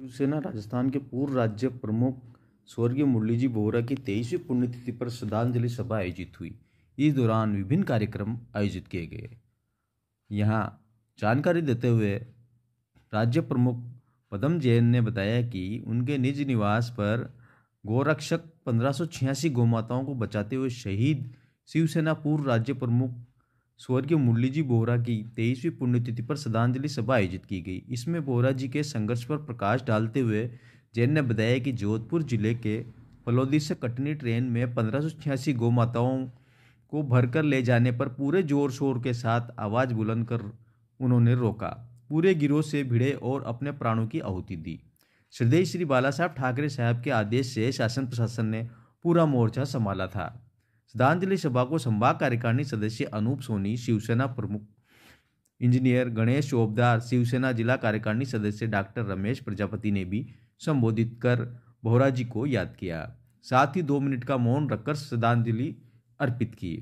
शिवसेना राजस्थान के पूर्व राज्य प्रमुख स्वर्गीय मुरली जी बोहरा की तेईसवीं पुण्यतिथि पर श्रद्धांजलि सभा आयोजित हुई इस दौरान विभिन्न कार्यक्रम आयोजित किए गए यहाँ जानकारी देते हुए राज्य प्रमुख पदम जैन ने बताया कि उनके निज निवास पर गोरक्षक पंद्रह गौमाताओं को बचाते हुए शहीद शिवसेना पूर्व राज्य प्रमुख स्वर्गीय मुरली जी बोहरा की तेईसवीं पुण्यतिथि पर श्रद्धांजलि सभा आयोजित की गई इसमें बोहरा जी के संघर्ष पर प्रकाश डालते हुए जैन ने बताया कि जोधपुर जिले के फलोदी से कटनी ट्रेन में पंद्रह गौमाताओं को भरकर ले जाने पर पूरे जोर शोर के साथ आवाज़ बुलंद कर उन्होंने रोका पूरे गिरोह से भिड़े और अपने प्राणों की आहुति दी श्रदेश श्री बाला साहब ठाकरे साहब के आदेश से शासन प्रशासन ने पूरा मोर्चा संभाला था श्रद्धांजलि सभा को संभाग कार्यकारिणी सदस्य अनूप सोनी शिवसेना प्रमुख इंजीनियर गणेश चौबदार शिवसेना जिला कार्यकारिणी सदस्य डॉक्टर रमेश प्रजापति ने भी संबोधित कर भोरा जी को याद किया साथ ही दो मिनट का मौन रखकर श्रद्धांजलि अर्पित की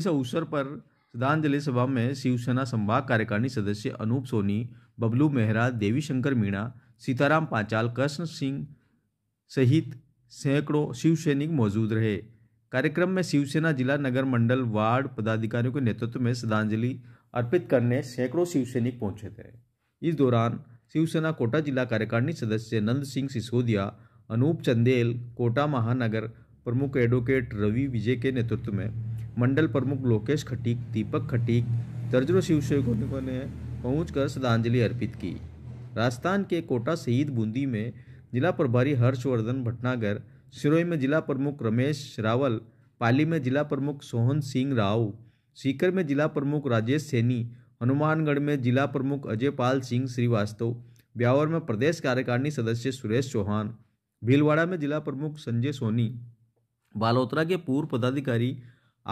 इस अवसर पर श्रद्धांजलि सभा में शिवसेना संभाग कार्यकारिणी सदस्य अनूप सोनी बबलू मेहरा देवी शंकर मीणा सीताराम पांचाल कृष्ण सिंह सहित सैकड़ों शिव सैनिक मौजूद रहे कार्यक्रम में शिवसेना जिला नगर मंडल वार्ड पदाधिकारियों के नेतृत्व में श्रद्धांजलि अर्पित करने सैकड़ों शिवसैनिक पहुंचे थे इस दौरान शिवसेना कोटा जिला कार्यकारिणी सदस्य नंद सिंह सिसोदिया अनूप चंदेल कोटा महानगर प्रमुख एडवोकेट रवि विजय के नेतृत्व में मंडल प्रमुख लोकेश खटीक दीपक खटीक दर्जनों शिवसैनिकों ने पहुंचकर श्रद्धांजलि अर्पित की राजस्थान के कोटा शहीद बूंदी में जिला प्रभारी हर्षवर्धन भटनागर सिरोही में जिला प्रमुख रमेश रावल पाली में जिला प्रमुख सोहन सिंह राव सीकर में जिला प्रमुख राजेश सैनी हनुमानगढ़ में जिला प्रमुख अजय पाल सिंह श्रीवास्तव ब्यावर में प्रदेश कार्यकारिणी सदस्य सुरेश चौहान भीलवाड़ा में जिला प्रमुख संजय सोनी बालोतरा के पूर्व पदाधिकारी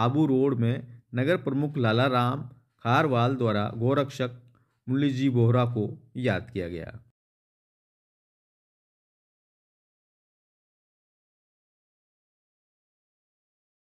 आबू रोड में नगर प्रमुख लाला राम खारवाल द्वारा गोरक्षक मुरलीजी बोहरा को याद किया गया